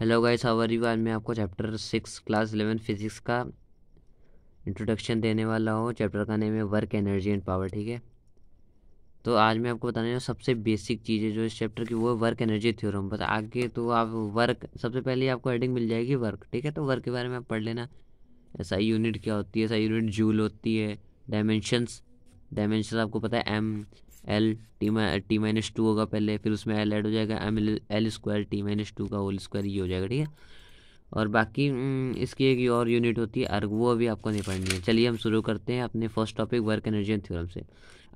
Hello guys our you आज मैं आपको chapter six class eleven physics का इंट्रोडक्शन देने वाला हूँ चैप्टर का नेम है वर्क एनर्जी एंड पावर ठीक है तो आज मैं आपको बताने सबसे बेसिक चीज़ है जो इस चैप्टर की वो है वर्क एनर्जी थ्योरम बस आगे तो आप वर्क सबसे पहले आपको हेडिंग मिल जाएगी वर्क ठीक है तो वर्क के बारे में आप पढ़ लेना ऐसा यूनिट क्या होती है ऐसा यूनिट जूल होती है डायमेंशंस डायमेंशन आपको पता है M L T T minus two होगा पहले फिर उसमें एल ऐड हो जाएगा M L square T minus two का होल स्क्वायर ये हो जाएगा ठीक है और बाकी हम्म, इसकी एक और यूनिट होती है अर्ग वो अभी आपको नहीं पढ़नी है चलिए हम शुरू करते हैं अपने first topic work energy and theorem से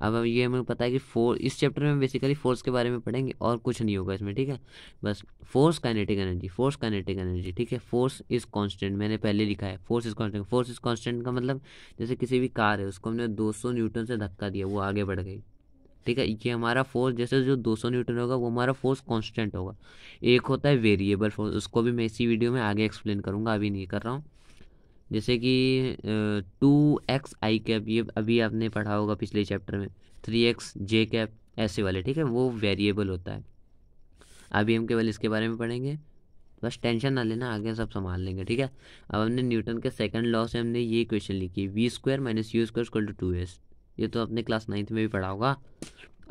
अब ये हमें पता है कि फोर इस चैप्टर में बेसिकली फोर्स के बारे में पढ़ेंगे और कुछ नहीं होगा इसमें ठीक है बस force kinetic energy force kinetic energy ठीक है फोर्स इज कांस्टेंट मैंने पहले लिखा है force is constant force is constant का मतलब जैसे किसी भी कार है उसको हमने 200 न्यूटन से धक्का दिया वो आगे बढ़ गई ठीक है ये हमारा फोर्स जैसे जो 200 न्यूटन होगा वो हमारा फोर्स कांस्टेंट होगा एक होता है वेरिएबल फोर्स उसको भी मैं इसी वीडियो में आगे एक्सप्लेन करूँगा अभी नहीं कर रहा हूँ जैसे कि टू एक्स आई कैप ये अभी आपने पढ़ा होगा पिछले चैप्टर में थ्री एक्स जे कैप ऐसे वाले ठीक है वो वेरिएबल होता है अभी हम केवल इसके बारे में पढ़ेंगे बस टेंशन ना लेना आगे सब संभाल लेंगे ठीक है अब हमने न्यूटन के सेकंड लॉ से हमने ये क्वेश्चन लिखी V square minus U square equal to two S ये तो आपने क्लास नाइन्थ में भी पढ़ा होगा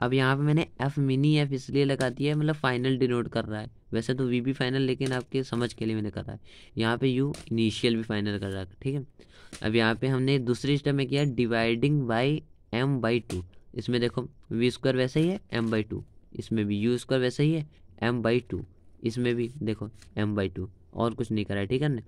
अब यहाँ पे मैंने एफ मिनी एफ इसलिए लगा दिया है मतलब फाइनल डिनोट कर रहा है वैसे तो वी भी फाइनल लेकिन आपके समझ के लिए मैंने करा है यहाँ पे यू इनिशियल भी फाइनल कर रहा है ठीक है अब यहाँ पे हमने दूसरी स्टेप में किया dividing by M by two इसमें देखो वी स्क्वायर वैसे ही है एम बाई टू इसमें भी यू स्क्वायर वैसे ही है एम बाई टू इसमें भी देखो एम बाई टू और कुछ नहीं करा है ठीक है ना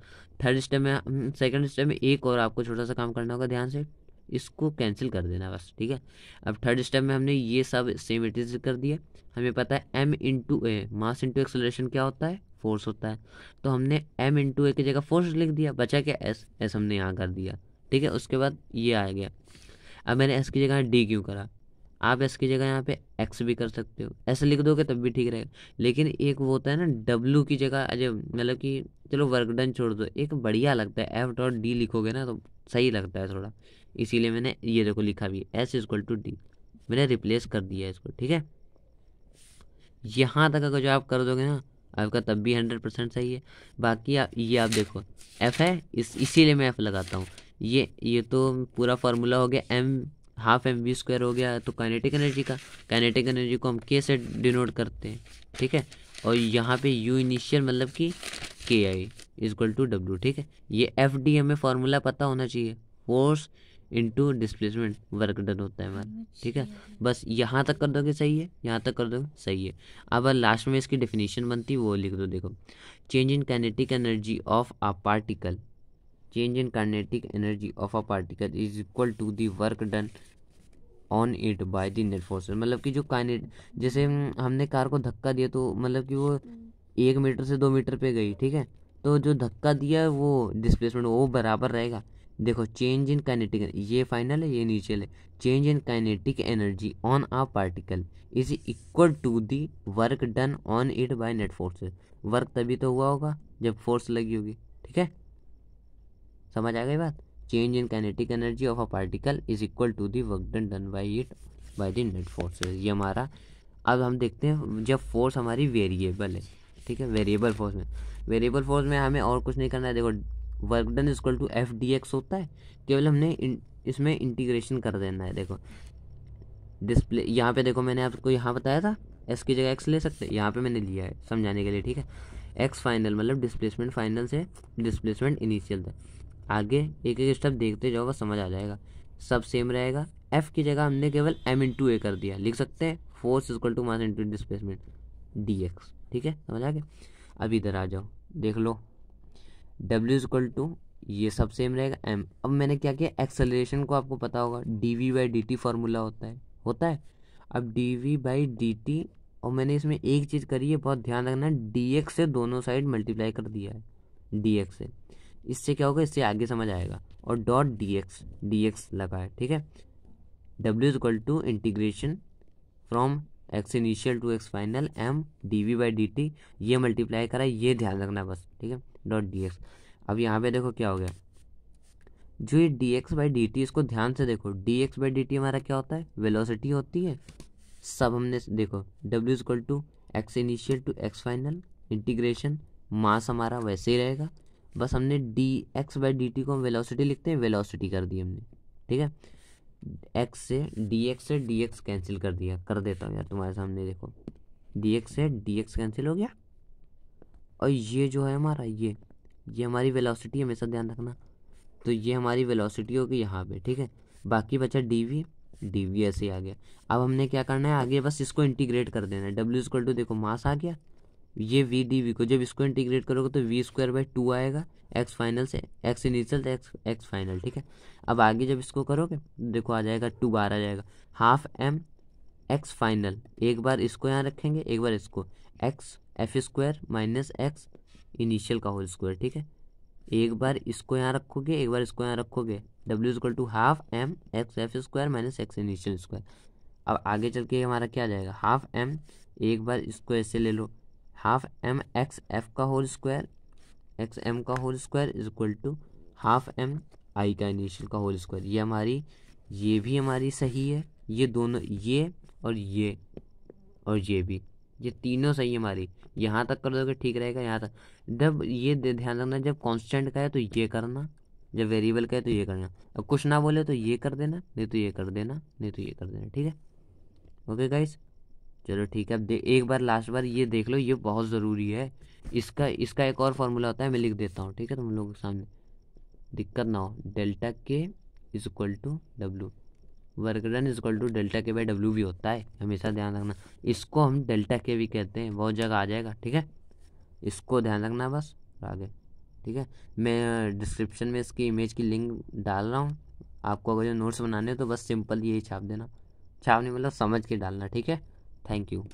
थर्ड स्टेप में सेकेंड स्टेप में एक और आपको छोटा सा काम करना होगा ध्यान से इसको कैंसिल कर देना बस ठीक है अब थर्ड स्टेप में हमने ये सब सेम इट इज कर दिया हमें पता है M into A mass into acceleration क्या होता है फोर्स होता है तो हमने एम इंटू ए की जगह फोर्स लिख दिया बचा क्या एस एस हमने यहाँ कर दिया ठीक है उसके बाद ये आ गया अब मैंने एस की जगह डी क्यों करा आप एस की जगह यहाँ पे एक्स भी कर सकते हो ऐसे लिख दोगे तब भी ठीक रहेगा लेकिन एक वो होता है ना डब्लू की जगह अजय मतलब कि चलो वर्क डन छोड़ दो एक बढ़िया लगता है एफ डॉट डी लिखोगे ना तो सही लगता है थोड़ा इसीलिए मैंने ये देखो लिखा भी एस इजक्ल टू डी मैंने रिप्लेस कर दिया इसको ठीक है यहाँ तक अगर जो आप कर दोगे ना आपका तब भी हंड्रेड परसेंट सही है बाकी आ, ये आप देखो एफ़ है इस इसीलिए मैं एफ़ लगाता हूँ ये ये तो पूरा फार्मूला हो गया M half M V square हो गया तो काइनेटिक एनर्जी का काइनेटिक एनर्जी को हम के से डिनोट करते हैं ठीक है और यहाँ पे यू इनिशियल मतलब कि के आई इजक्ल टू डब्ल्यू ठीक है ये एफ डी हमें फार्मूला पता होना चाहिए force into displacement work done होता है हमारा ठीक है अच्छा। बस यहाँ तक कर दोगे सही है यहाँ तक कर दोगे सही है अब लास्ट में इसकी डेफिनेशन बनती है वो लिख दो देखो change in kinetic energy of a particle change in kinetic energy of a particle is equal to the work done on it by the net force मतलब कि जो काइनेट जैसे हमने कार को धक्का दिया तो मतलब कि वो एक मीटर से दो मीटर पे गई ठीक है तो जो धक्का दिया वो डिस्प्लेसमेंट वो बराबर रहेगा देखो चेंज इन काइनेटिक ये फाइनल है ये नीचे है change in kinetic energy on a particle is equal to the work done on it by net force work तभी तो हुआ होगा जब फोर्स लगी होगी ठीक है समझ आ गई बात change in kinetic energy of a particle is equal to the work done done by it by the net force ये हमारा अब हम देखते हैं जब फोर्स हमारी वेरिएबल है ठीक है वेरिएबल फोर्स में वेरिएबल फोर्स में हमें और कुछ नहीं करना है देखो work done is to F D X होता है केवल हमने इन, इसमें इंटीग्रेशन कर देना है देखो डिस्प्ले यहाँ पे देखो मैंने आपको यहाँ बताया था एस की जगह एक्स ले सकते हैं यहाँ पे मैंने लिया है समझाने के लिए ठीक है एक्स फाइनल मतलब डिस्प्लेसमेंट फाइनल से डिस्प्लेसमेंट इनिशियल तक आगे एक एक स्टेप देखते जाओ समझ आ जाएगा सब सेम रहेगा एफ की जगह हमने केवल एम इन टू ए कर दिया लिख सकते हैं force is equal to mass into displacement D X ठीक है समझ आ गया अब इधर आ जाओ देख लो डब्ल्यू इक्वल टू ये सब सेम रहेगा एम अब मैंने क्या किया एक्सेलरेशन को आपको पता होगा D V by D T formula होता है होता है अब D V by D T और मैंने इसमें एक चीज़ करी है बहुत ध्यान रखना है डी एक्स से दोनों साइड मल्टीप्लाई कर दिया है डी एक्स से इससे क्या होगा इससे आगे समझ आएगा और dot D X D X लगा है ठीक है W is equal to integration from X initial to X final M D V by D T ये मल्टीप्लाई करा ये ध्यान रखना बस ठीक है डॉट डी एक्स अब यहाँ पे देखो क्या हो गया जो ये D X by D T इसको ध्यान से देखो D X by D T हमारा क्या होता है वेलोसिटी होती है सब हमने देखो W equal to X initial to X final integration mass हमारा वैसे ही रहेगा बस हमने D X by D T को हम वेलोसिटी लिखते हैं वेलोसिटी कर दी हमने ठीक है एक्स से डी एक्स से डी एक्स कैंसिल कर दिया कर देता हूँ यार तुम्हारे सामने देखो डी एक्स से डी एक्स कैंसिल हो गया और ये जो है हमारा ये ये हमारी वेलोसिटी हमेशा ध्यान रखना तो ये हमारी वेलोसिटी होगी यहाँ पे ठीक है बाकी बचा डी वी डी वी ऐसे ही आ गया अब हमने क्या करना है आगे बस इसको इंटीग्रेट कर देना है डब्ल्यू स्क्वल टू देखो मास आ गया ये वी डी वी को जब इसको इंटीग्रेट करोगे तो वी स्क्वायर बाई टू आएगा एक्स फाइनल से एक्स इनिशियल से एक्स एक्स फाइनल ठीक है अब आगे जब इसको करोगे देखो आ जाएगा टू बार आ जाएगा हाफ एम एक्स फाइनल एक बार इसको यहाँ रखेंगे एक बार इसको X F square minus X initial का होल स्क्वायर ठीक है एक बार इसको यहाँ रखोगे एक बार इसको यहाँ रखोगे W is equal to half M X F square minus X initial square अब आगे चल के हमारा क्या आ जाएगा हाफ एम एक बार इसको ऐसे ले लो हाफ एम एक्स एफ का होल स्क्वायर एक्स एम का whole square is equal to half M I का इनिशियल का होल स्क्वायर ये हमारी ये भी हमारी सही है ये दोनों ये और ये और ये भी ये तीनों सही है हमारी यहाँ तक कर दोगे ठीक रहेगा यहाँ तक जब ये ध्यान रखना जब कांस्टेंट का है तो ये करना जब वेरिएबल का है तो ये करना अब कुछ ना बोले तो ये कर देना नहीं तो ये कर देना नहीं तो ये कर देना ठीक है ओके गाइस चलो ठीक है अब एक बार लास्ट बार ये देख लो ये बहुत ज़रूरी है इसका इसका एक और फार्मूला होता है मैं लिख देता हूँ ठीक है तुम लोगों के सामने दिक्कत ना हो delta K is equal to W work done is equal to delta K by W भी होता है हमेशा ध्यान रखना इसको हम डेल्टा के भी कहते हैं बहुत जगह आ जाएगा ठीक है इसको ध्यान रखना बस आगे ठीक है मैं डिस्क्रिप्शन में इसकी इमेज की लिंक डाल रहा हूँ आपको अगर जो नोट्स बनाने हो तो बस सिंपल यही छाप देना छापने मतलब समझ के डालना ठीक है थैंक यू